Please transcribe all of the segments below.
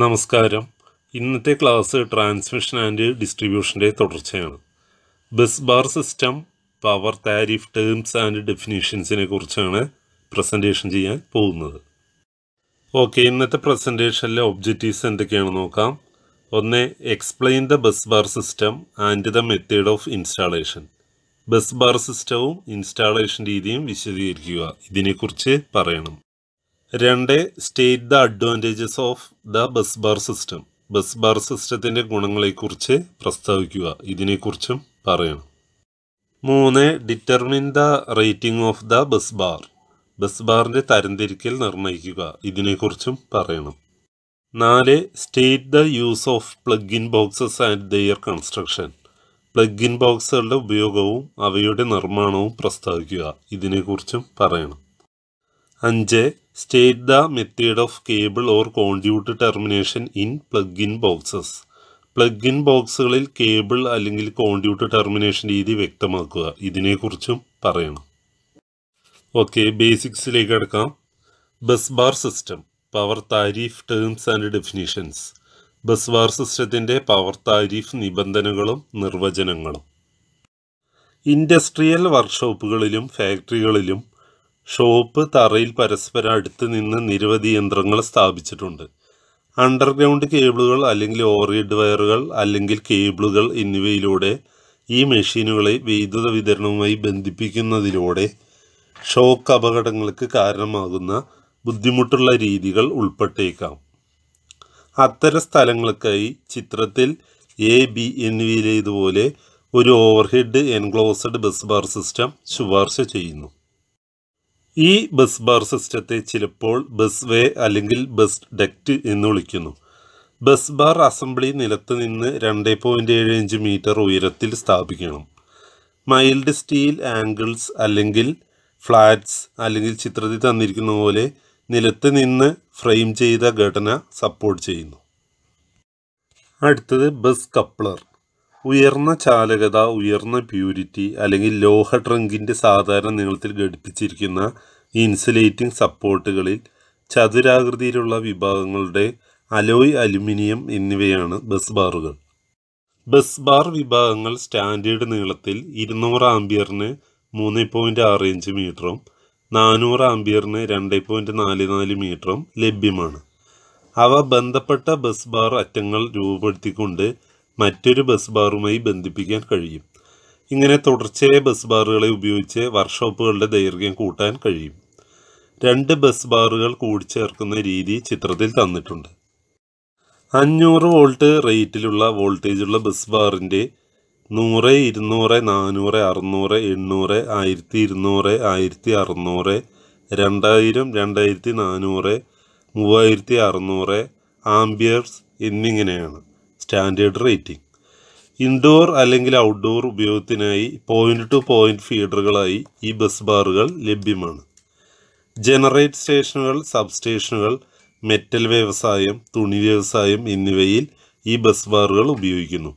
നമസ്കാരം ഇന്നത്തെ class transmission and ഡിസ്ട്രിബ്യൂഷൻ്റെ തുടർച്ചയാണ് bus bar system power tariff terms and ഡെഫിനേഷൻസിനെ കുറിച്ചാണ് പ്രസൻറ്റേഷൻ ചെയ്യാൻ പോകുന്നത് ഓക്കെ ഇന്നത്തെ പ്രസൻറ്റേഷനിലെ ഒബ്ജക്റ്റീവ്സ് എന്തൊക്കെയാണ് നോക്കാം ഒന്ന് explain the bus bar system and the method of installation bus bar സിസ്റ്റവും ഇൻസ്റ്റാളേഷൻ രീതിയും വിശദീകരിക്കുക ഇതിനെക്കുറിച്ച് പറയണം രണ്ട് state the advantages of the bus bar system bus bar സിസ്റ്റത്തിൻ്റെ ഗുണങ്ങളെക്കുറിച്ച് പ്രസ്താവിക്കുക ഇതിനെക്കുറിച്ചും പറയണം മൂന്ന് determine the rating of the bus bar bus ബാറിൻ്റെ തരംതിരിക്കൽ നിർണ്ണയിക്കുക ഇതിനെക്കുറിച്ചും പറയണം നാല് state the use of plug in boxes and their construction plug in ബോക്സുകളുടെ ഉപയോഗവും അവയുടെ നിർമ്മാണവും പ്രസ്താവിക്കുക ഇതിനെക്കുറിച്ചും പറയണം അഞ്ച് state the method of cable or conduit termination in plug in boxes plug in ബോക്സുകളിൽ കേബിൾ അല്ലെങ്കിൽ കോൺഡ്യൂട്ട് ടെർമിനേഷൻ രീതി വ്യക്തമാക്കുക ഇതിനെക്കുറിച്ചും പറയണം ഓക്കെ ബേസിക്സിലേക്ക് കിടക്കാം bus bar system power tariff terms and definitions bus bar സിസ്റ്റത്തിൻ്റെ പവർ താരിഫ് നിബന്ധനകളും നിർവചനങ്ങളും ഇൻഡസ്ട്രിയൽ വർക്ക്ഷോപ്പുകളിലും ഫാക്ടറികളിലും ഷോപ്പ് തറയിൽ പരസ്പരം അടുത്ത് നിന്ന് നിരവധി യന്ത്രങ്ങൾ സ്ഥാപിച്ചിട്ടുണ്ട് അണ്ടർഗ്രൗണ്ട് കേബിളുകൾ അല്ലെങ്കിൽ ഓറിയഡ് വയറുകൾ അല്ലെങ്കിൽ കേബിളുകൾ എന്നിവയിലൂടെ ഈ മെഷീനുകളെ വൈദ്യുത വിതരണവുമായി ബന്ധിപ്പിക്കുന്നതിലൂടെ ഷോക്ക് അപകടങ്ങൾക്ക് കാരണമാകുന്ന ബുദ്ധിമുട്ടുള്ള രീതികൾ ഉൾപ്പെട്ടേക്കാം അത്തരം സ്ഥലങ്ങൾക്കായി ചിത്രത്തിൽ എ ബി എന്നിവയിലേതുപോലെ ഒരു overhead enclosed bus bar system ശുപാർശ ചെയ്യുന്നു ഈ ബസ് ബാർ സിസ്റ്റത്തെ ചിലപ്പോൾ ബസ് വേ അല്ലെങ്കിൽ ബസ് ഡക്റ്റ് എന്ന് വിളിക്കുന്നു ബസ് ബാർ അസംബ്ലി നിലത്ത് നിന്ന് രണ്ട് പോയിൻ്റ് ഏഴ് ഇഞ്ച് മീറ്റർ ഉയരത്തിൽ സ്ഥാപിക്കണം മൈൽഡ് സ്റ്റീൽ ആംഗിൾസ് അല്ലെങ്കിൽ ഫ്ലാറ്റ്സ് അല്ലെങ്കിൽ ചിത്രത്തിൽ തന്നിരിക്കുന്ന പോലെ നിലത്ത് നിന്ന് ഫ്രെയിം ചെയ്ത ഘടന സപ്പോർട്ട് ചെയ്യുന്നു അടുത്തത് ബസ് കപ്ലർ ഉയർന്ന ചാലകത ഉയർന്ന പ്യൂരിറ്റി അല്ലെങ്കിൽ ലോഹ ട്രങ്കിൻ്റെ സാധാരണ നീളത്തിൽ ഘടിപ്പിച്ചിരിക്കുന്ന ഇൻസുലേറ്റിംഗ് സപ്പോർട്ടുകളിൽ ചതുരാകൃതിയിലുള്ള വിഭാഗങ്ങളുടെ അലോയ് അലുമിനിയം എന്നിവയാണ് ബസ് ബാറുകൾ ബസ് ബാർ വിഭാഗങ്ങൾ സ്റ്റാൻഡേർഡ് നീളത്തിൽ ഇരുന്നൂറ് ആംബിയറിന് മൂന്ന് പോയിൻറ്റ് ആറ് ഇഞ്ച് മീറ്ററും നാനൂറ് ആംബിയറിന് രണ്ട് പോയിൻറ്റ് നാല് നാല് മീറ്ററും ലഭ്യമാണ് അവ ബന്ധപ്പെട്ട ബസ് ബാർ അറ്റങ്ങൾ രൂപപ്പെടുത്തിക്കൊണ്ട് മറ്റൊരു ബസ് ബാറുമായി ബന്ധിപ്പിക്കാൻ കഴിയും ഇങ്ങനെ തുടർച്ചയായ ബസ് ബാറുകളെ ഉപയോഗിച്ച് വർക്ക്ഷോപ്പുകളുടെ ദൈർഘ്യം കൂട്ടാൻ കഴിയും രണ്ട് ബസ് ബാറുകൾ കൂടിച്ചേർക്കുന്ന രീതി ചിത്രത്തിൽ തന്നിട്ടുണ്ട് അഞ്ഞൂറ് വോൾട്ട് റേറ്റിലുള്ള വോൾട്ടേജുള്ള ബസ് ബാറിൻ്റെ നൂറ് ഇരുന്നൂറ് നാനൂറ് അറുന്നൂറ് എണ്ണൂറ് ആയിരത്തി ഇരുന്നൂറ് ആയിരത്തി അറുന്നൂറ് രണ്ടായിരം രണ്ടായിരത്തി നാനൂറ് മൂവായിരത്തി അറുന്നൂറ് ആംബിയേഴ്സ് എന്നിങ്ങനെയാണ് സ്റ്റാൻഡേർഡ് റേറ്റിംഗ് ഇൻഡോർ അല്ലെങ്കിൽ ഔട്ട്ഡോർ ഉപയോഗത്തിനായി പോയിന്റ് ടു പോയിന്റ് ഫീഡറുകളായി ഈ ബസ് ബാറുകൾ ലഭ്യമാണ് ജനറേറ്റ് സ്റ്റേഷനുകൾ സബ് സ്റ്റേഷനുകൾ മെറ്റൽ വ്യവസായം തുണി വ്യവസായം എന്നിവയിൽ ഈ ബസ് ബാറുകൾ ഉപയോഗിക്കുന്നു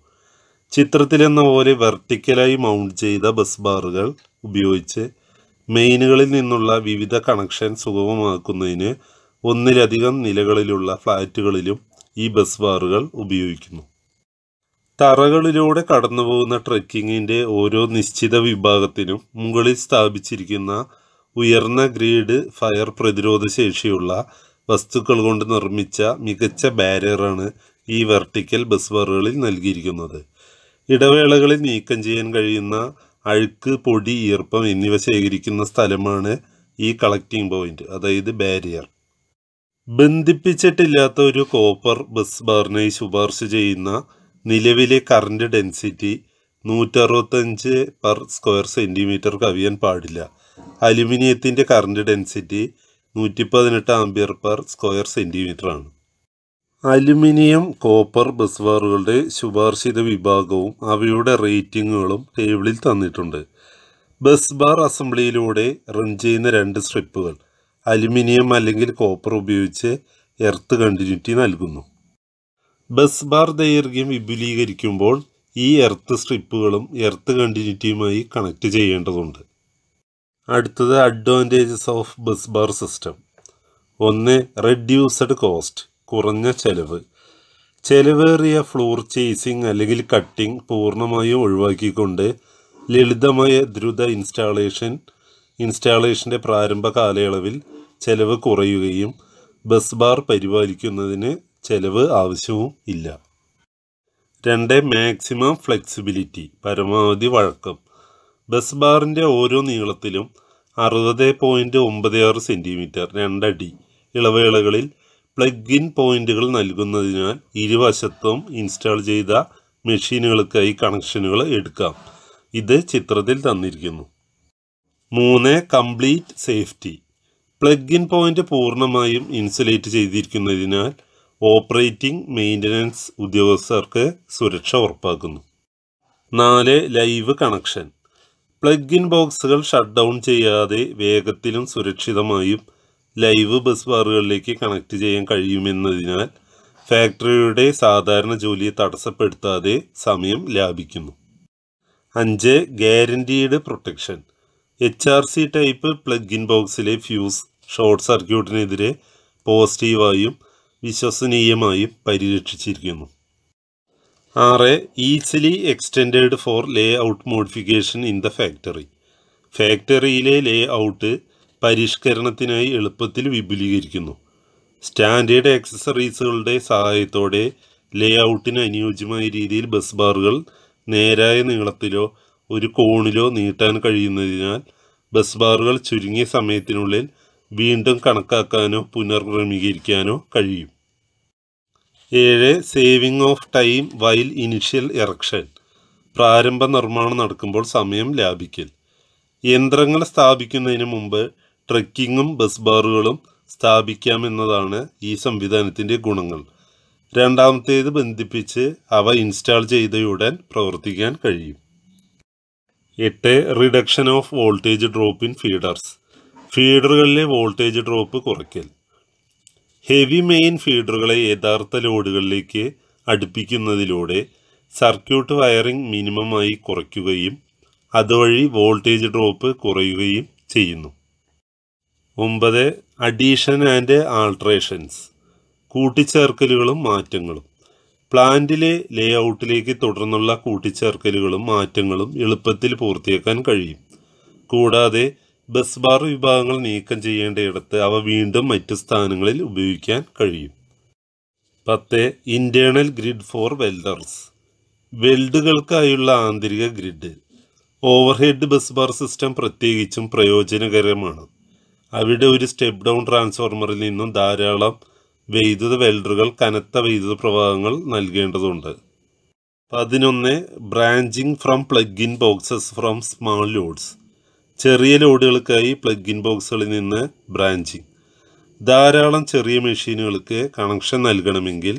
ചിത്രത്തിലെന്ന പോലെ വെർട്ടിക്കലായി മൗണ്ട് ചെയ്ത ബസ് ബാറുകൾ ഉപയോഗിച്ച് മെയിനുകളിൽ നിന്നുള്ള വിവിധ കണക്ഷൻ സുഗമമാക്കുന്നതിന് ഒന്നിലധികം നിലകളിലുള്ള ഫ്ലാറ്റുകളിലും ഈ ബസ് ബാറുകൾ ഉപയോഗിക്കുന്നു തറകളിലൂടെ കടന്നുപോകുന്ന ട്രെക്കിങ്ങിൻ്റെ ഓരോ നിശ്ചിത വിഭാഗത്തിനും മുകളിൽ സ്ഥാപിച്ചിരിക്കുന്ന ഉയർന്ന ഗ്രീഡ് ഫയർ പ്രതിരോധ ശേഷിയുള്ള വസ്തുക്കൾ കൊണ്ട് നിർമ്മിച്ച മികച്ച ബാരിയറാണ് ഈ വെർട്ടിക്കൽ ബസ് ബാറുകളിൽ നൽകിയിരിക്കുന്നത് ഇടവേളകളിൽ നീക്കം ചെയ്യാൻ കഴിയുന്ന അഴുക്ക് പൊടി ഈർപ്പം എന്നിവ ശേഖരിക്കുന്ന സ്ഥലമാണ് ഈ കളക്റ്റിംഗ് പോയിന്റ് അതായത് ബാരിയർ ബന്ധിപ്പിച്ചിട്ടില്ലാത്ത ഒരു കോപ്പർ ബസ് ബാറിനായി ശുപാർശ ചെയ്യുന്ന നിലവിലെ കറണ്ട് ഡെൻസിറ്റി നൂറ്ററുപത്തഞ്ച് പെർ സ്ക്വയർ സെൻറ്റിമീറ്റർ കവിയാൻ പാടില്ല അലുമിനിയത്തിൻ്റെ കറണ്ട് ഡെൻസിറ്റി നൂറ്റി പതിനെട്ട് ആംബിയർ പെർ സ്ക്വയർ ആണ് അലുമിനിയം കോപ്പർ ബസ്വാറുകളുടെ ശുപാർശിത വിഭാഗവും അവയുടെ റേറ്റിങ്ങുകളും ടേബിളിൽ തന്നിട്ടുണ്ട് ബസ് ബാർ അസംബ്ലിയിലൂടെ റൺ ചെയ്യുന്ന രണ്ട് സ്ട്രിപ്പുകൾ അലുമിനിയം അല്ലെങ്കിൽ കോപ്പർ ഉപയോഗിച്ച് എർത്ത് കണ്ടിന്യൂറ്റി നൽകുന്നു ബസ് ബാർ ദൈർഘ്യം വിപുലീകരിക്കുമ്പോൾ ഈ എർത്ത് സ്ട്രിപ്പുകളും എർത്ത് കണ്ടിന്യൂറ്റിയുമായി കണക്ട് ചെയ്യേണ്ടതുണ്ട് അടുത്തത് advantages of bus bar system ഒന്ന് റെഡ്യൂസ്ഡ് കോസ്റ്റ് കുറഞ്ഞ ചെലവ് ചെലവേറിയ ഫ്ലോർ ചേസിംഗ് അല്ലെങ്കിൽ കട്ടിംഗ് പൂർണ്ണമായും ഒഴിവാക്കിക്കൊണ്ട് ലളിതമായ ദ്രുത ഇൻസ്റ്റാളേഷൻ ഇൻസ്റ്റാളേഷൻ്റെ പ്രാരംഭ കാലയളവിൽ ചെലവ് കുറയുകയും ബസ് ബാർ പരിപാലിക്കുന്നതിന് ചെലവ് ആവശ്യവും ഇല്ല രണ്ട് മാക്സിമം ഫ്ലെക്സിബിലിറ്റി പരമാവധി വഴക്കം ബസ് ബാറിൻ്റെ ഓരോ നീളത്തിലും അറുപത് പോയിൻറ്റ് ഒമ്പത് ആറ് സെൻറ്റിമീറ്റർ രണ്ടടി ഇളവേളകളിൽ പ്ലഗ് ഇൻ പോയിന്റുകൾ നൽകുന്നതിനാൽ ഇരുവശത്തും ഇൻസ്റ്റാൾ ചെയ്ത മെഷീനുകൾക്കായി കണക്ഷനുകൾ എടുക്കാം ഇത് ചിത്രത്തിൽ തന്നിരിക്കുന്നു മൂന്ന് complete safety plug in point പൂർണ്ണമായും ഇൻസുലേറ്റ് ചെയ്തിരിക്കുന്നതിനാൽ ഓപ്പറേറ്റിംഗ് മെയിൻ്റനൻസ് ഉദ്യോഗസ്ഥർക്ക് സുരക്ഷ ഉറപ്പാക്കുന്നു നാല് ലൈവ് കണക്ഷൻ പ്ലഗ് ഇൻ ബോക്സുകൾ ഷട്ട് ഡൗൺ ചെയ്യാതെ വേഗത്തിലും സുരക്ഷിതമായും ലൈവ് ബസ് ബാറുകളിലേക്ക് കണക്ട് ചെയ്യാൻ കഴിയുമെന്നതിനാൽ ഫാക്ടറിയുടെ സാധാരണ ജോലിയെ തടസ്സപ്പെടുത്താതെ സമയം ലാഭിക്കുന്നു അഞ്ച് guaranteed protection H R C type plug in ബോക്സിലെ ഫ്യൂസ് ഷോർട്ട് സർക്യൂട്ടിനെതിരെ പോസിറ്റീവായും വിശ്വസനീയമായും പരിരക്ഷിച്ചിരിക്കുന്നു ആറ് easily extend for layout modification in the factory ഫാക്ടറിയിലെ ലേ ഔട്ട് പരിഷ്കരണത്തിനായി എളുപ്പത്തിൽ വിപുലീകരിക്കുന്നു സ്റ്റാൻഡേർഡ് ആക്സസറീസുകളുടെ സഹായത്തോടെ ലേ ഔട്ടിന് അനുയോജ്യമായ രീതിയിൽ ബസ് ബാറുകൾ നേരായ നീളത്തിലോ ഒരു കോണിലോ നീട്ടാൻ കഴിയുന്നതിനാൽ ബസ് ബാറുകൾ ചുരുങ്ങിയ സമയത്തിനുള്ളിൽ വീണ്ടും കണക്കാക്കാനോ പുനർക്രമീകരിക്കാനോ കഴിയും ഏഴ് saving of time while initial erection പ്രാരംഭ നിർമ്മാണം നടക്കുമ്പോൾ സമയം ലാഭിക്കൽ യന്ത്രങ്ങൾ സ്ഥാപിക്കുന്നതിന് മുമ്പ് ട്രക്കിങ്ങും ബസ് ബാറുകളും സ്ഥാപിക്കാമെന്നതാണ് ഈ സംവിധാനത്തിൻ്റെ ഗുണങ്ങൾ രണ്ടാമത്തേത് ബന്ധിപ്പിച്ച് അവ ഇൻസ്റ്റാൾ ചെയ്തയുടൻ പ്രവർത്തിക്കാൻ കഴിയും എട്ട് reduction of voltage drop in feeders ഫീഡറുകളിലെ വോൾട്ടേജ് ഡ്രോപ്പ് കുറയ്ക്കൽ ഹെവി മെയിൻ ഫീഡറുകളെ യഥാർത്ഥ ലോഡുകളിലേക്ക് അടുപ്പിക്കുന്നതിലൂടെ സർക്യൂട്ട് വയറിംഗ് മിനിമമായി കുറയ്ക്കുകയും അതുവഴി വോൾട്ടേജ് ഡ്രോപ്പ് കുറയുകയും ചെയ്യുന്നു ഒമ്പത് അഡീഷൻ ആൻഡ് ആൾട്രേഷൻസ് കൂട്ടിച്ചേർക്കലുകളും മാറ്റങ്ങളും പ്ലാന്റിലെ ലേഔട്ടിലേക്ക് തുടർന്നുള്ള കൂട്ടിച്ചേർക്കലുകളും മാറ്റങ്ങളും എളുപ്പത്തിൽ പൂർത്തിയാക്കാൻ കഴിയും കൂടാതെ ബസ് ബാർ വിഭാഗങ്ങൾ നീക്കം ചെയ്യേണ്ടയിടത്ത് അവ വീണ്ടും മറ്റ് സ്ഥാനങ്ങളിൽ ഉപയോഗിക്കാൻ കഴിയും പത്ത് ഇൻറ്റേണൽ ഗ്രിഡ് ഫോർ വെൽഡേഴ്സ് വെൽഡുകൾക്കായുള്ള ആന്തരിക grid overhead bus bar system പ്രത്യേകിച്ചും പ്രയോജനകരമാണ് അവിടെ ഒരു സ്റ്റെപ്പ് ഡൗൺ ട്രാൻസ്ഫോർമറിൽ നിന്നും ധാരാളം വൈദ്യുത വെൽഡറുകൾ കനത്ത വൈദ്യുത പ്രവാഹങ്ങൾ നൽകേണ്ടതുണ്ട് പതിനൊന്ന് branching from plug in boxes from small loads ചെറിയ ലോഡുകൾക്കായി പ്ലഗ് ഇൻ ബോക്സുകളിൽ നിന്ന് ബ്രാഞ്ചിങ് ധാരാളം ചെറിയ മെഷീനുകൾക്ക് കണക്ഷൻ നൽകണമെങ്കിൽ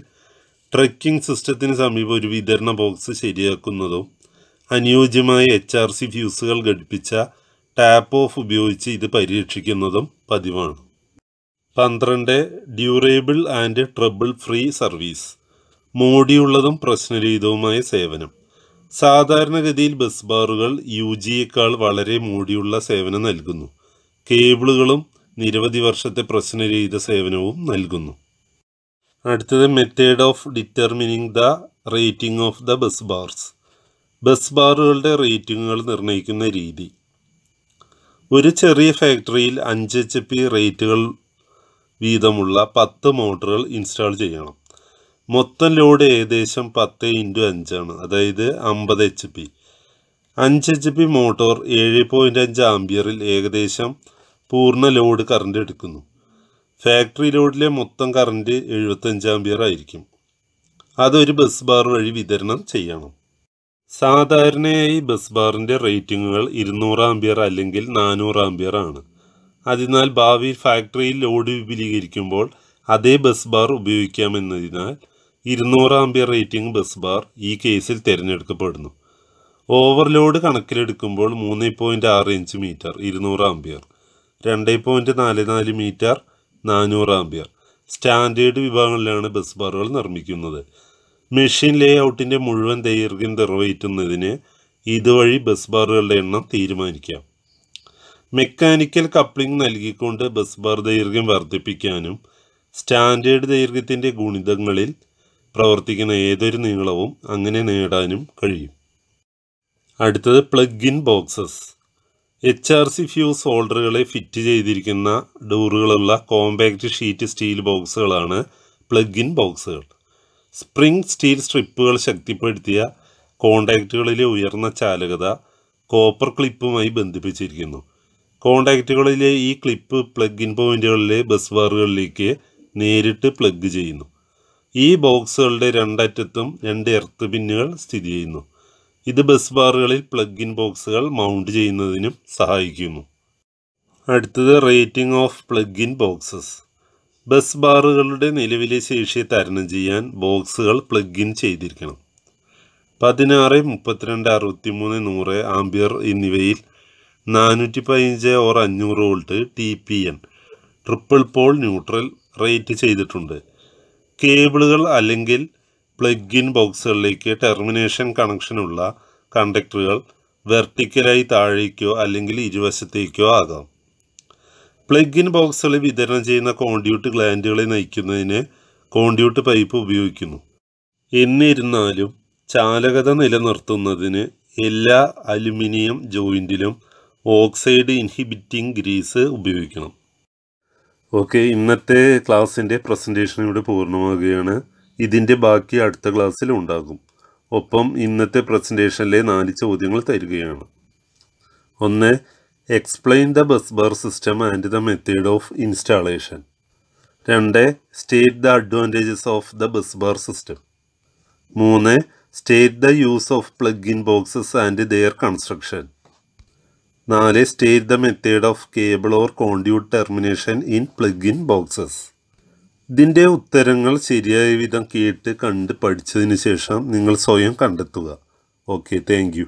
ട്രക്കിംഗ് സിസ്റ്റത്തിന് സമീപം ഒരു വിതരണ ബോക്സ് ശരിയാക്കുന്നതും അനുയോജ്യമായ എച്ച് ആർ സി ഫ്യൂസുകൾ ഘടിപ്പിച്ച ടാപ്പ് ഓഫ് ഉപയോഗിച്ച് ഇത് പരീക്ഷിക്കുന്നതും പതിവാണ് പന്ത്രണ്ട് durable and trouble free service മോടിയുള്ളതും പ്രശ്നരഹിതവുമായ സേവനം സാധാരണഗതിയിൽ ബസ് ബാറുകൾ യു ജിയേക്കാൾ വളരെ മൂടിയുള്ള സേവനം നൽകുന്നു കേബിളുകളും നിരവധി വർഷത്തെ പ്രശ്നരഹിത സേവനവും നൽകുന്നു അടുത്തത് method of determining the rating of the bus bars bus ബാറുകളുടെ റേറ്റിംഗുകൾ നിർണ്ണയിക്കുന്ന രീതി ഒരു ചെറിയ ഫാക്ടറിയിൽ അഞ്ച് എച്ച് പി റേറ്റുകൾ വീതമുള്ള പത്ത് മോട്ടറുകൾ ഇൻസ്റ്റാൾ ചെയ്യണം മൊത്തം ലോഡ് ഏകദേശം പത്ത് ഇൻറ്റു അഞ്ചാണ് അതായത് അമ്പത് എച്ച് പി അഞ്ച് എച്ച് പി മോട്ടോർ ഏഴ് പോയിൻ്റ് അഞ്ച് ആംബിയറിൽ ഏകദേശം പൂർണ്ണ ലോഡ് കറണ്ട് എടുക്കുന്നു ഫാക്ടറി ലോഡിലെ മൊത്തം കറണ്ട് എഴുപത്തഞ്ച് ആംബിയർ ആയിരിക്കും അതൊരു ബസ് ബാർ വഴി വിതരണം ചെയ്യണം സാധാരണയായി ബസ് ബാറിൻ്റെ റേറ്റിങ്ങുകൾ ഇരുന്നൂറ് ആംബിയർ അല്ലെങ്കിൽ നാനൂറ് ആംബിയർ ആണ് അതിനാൽ ഭാവി ഫാക്ടറിയിൽ ലോഡ് വിപുലീകരിക്കുമ്പോൾ അതേ ബസ് ബാർ ഉപയോഗിക്കാമെന്നതിനാൽ ഇരുന്നൂറ് ആംബിയർ റേറ്റിംഗ് ബസ് ബാർ ഈ കേസിൽ തിരഞ്ഞെടുക്കപ്പെടുന്നു ഓവർലോഡ് കണക്കിലെടുക്കുമ്പോൾ മൂന്ന് പോയിൻറ്റ് ആറ് ഇഞ്ച് മീറ്റർ ഇരുന്നൂറ് ആംബിയർ രണ്ട് പോയിൻറ്റ് നാല് നാല് മീറ്റർ നാനൂറ് ആംബിയർ സ്റ്റാൻഡേർഡ് വിഭാഗങ്ങളിലാണ് ബസ് ബാറുകൾ നിർമ്മിക്കുന്നത് മെഷീൻ ഔട്ടിൻ്റെ മുഴുവൻ ദൈർഘ്യം നിറവേറ്റുന്നതിന് ഇതുവഴി ബസ് ബാറുകളുടെ എണ്ണം തീരുമാനിക്കാം മെക്കാനിക്കൽ കപ്ലിംഗ് നൽകിക്കൊണ്ട് ബസ് ബാർ ദൈർഘ്യം വർദ്ധിപ്പിക്കാനും സ്റ്റാൻഡേർഡ് ദൈർഘ്യത്തിൻ്റെ ഗുണിതങ്ങളിൽ പ്രവർത്തിക്കുന്ന ഏതൊരു നീളവും അങ്ങനെ നേടാനും കഴിയും അടുത്തത് plug in boxes H R C fuse ഹോൾഡറുകളെ ഫിറ്റ് ചെയ്തിരിക്കുന്ന ഡോറുകളുള്ള കോമ്പാക്റ്റ് ഷീറ്റ് സ്റ്റീൽ ബോക്സുകളാണ് പ്ലഗ് ഇൻ ബോക്സുകൾ സ്പ്രിംഗ് സ്റ്റീൽ സ്ട്രിപ്പുകൾ ശക്തിപ്പെടുത്തിയ കോണ്ടാക്റ്റുകളിലെ ഉയർന്ന ചാലകത കോപ്പർ ക്ലിപ്പുമായി ബന്ധിപ്പിച്ചിരിക്കുന്നു കോണ്ടാക്റ്റുകളിലെ ഈ ക്ലിപ്പ് പ്ലഗ് ഇൻ പോയിന്റുകളിലെ ബസ് ബാറുകളിലേക്ക് നേരിട്ട് പ്ലഗ് ചെയ്യുന്നു ഈ ബോക്സുകളുടെ രണ്ടറ്റത്തും രണ്ട് എർത്ത് പിന്നുകൾ സ്ഥിതി ചെയ്യുന്നു ഇത് ബസ് ബാറുകളിൽ പ്ലഗ് ഇൻ ബോക്സുകൾ മൗണ്ട് ചെയ്യുന്നതിനും സഹായിക്കുന്നു അടുത്തത് rating of plug in boxes bus ബാറുകളുടെ നിലവിലെ ശേഷിയെ തരണം ചെയ്യാൻ ബോക്സുകൾ പ്ലഗ് ഇൻ ചെയ്തിരിക്കണം പതിനാറ് മുപ്പത്തിരണ്ട് അറുപത്തിമൂന്ന് നൂറ് ആംബിയർ എന്നിവയിൽ നാനൂറ്റി പതിനഞ്ച് ഓർ അഞ്ഞൂറ് volt T P N triple pole neutral rate ചെയ്തിട്ടുണ്ട് കേബിളുകൾ അല്ലെങ്കിൽ പ്ലഗ് ഇൻ ബോക്സുകളിലേക്ക് ടെർമിനേഷൻ കണക്ഷനുള്ള കണ്ടക്ടറുകൾ വെർട്ടിക്കലായി താഴേക്കോ അല്ലെങ്കിൽ ഇരുവശത്തേക്കോ ആകാം പ്ലഗ് ഇൻ ബോക്സുകളിൽ വിതരണം ചെയ്യുന്ന കോണ്ടിയൂട്ട് ഗ്ലാൻഡുകളെ നയിക്കുന്നതിന് കോണ്ടിയൂട്ട് പൈപ്പ് ഉപയോഗിക്കുന്നു എന്നിരുന്നാലും ചാലകത നിലനിർത്തുന്നതിന് എല്ലാ അലുമിനിയം ജോയിൻറ്റിലും ഓക്സൈഡ് ഇൻഹിബിറ്റിംഗ് ഗ്രീസ് ഉപയോഗിക്കണം ഓക്കെ ഇന്നത്തെ ക്ലാസ്സിൻ്റെ പ്രസൻറ്റേഷൻ ഇവിടെ പൂർണ്ണമാകുകയാണ് ഇതിൻ്റെ ബാക്കി അടുത്ത ക്ലാസ്സിൽ ഉണ്ടാകും ഒപ്പം ഇന്നത്തെ പ്രസൻറ്റേഷനിലെ നാല് ചോദ്യങ്ങൾ തരികയാണ് ഒന്ന് explain the bus bar system and the method of installation രണ്ട് state the advantages of the bus bar system മൂന്ന് state the use of plug in boxes and their construction നാല് state the method of cable or conduit termination in plug in boxes ഇതിൻ്റെ ഉത്തരങ്ങൾ ശരിയായ വിധം കേട്ട് കണ്ട് പഠിച്ചതിന് ശേഷം നിങ്ങൾ സ്വയം കണ്ടെത്തുക ഓക്കെ താങ്ക്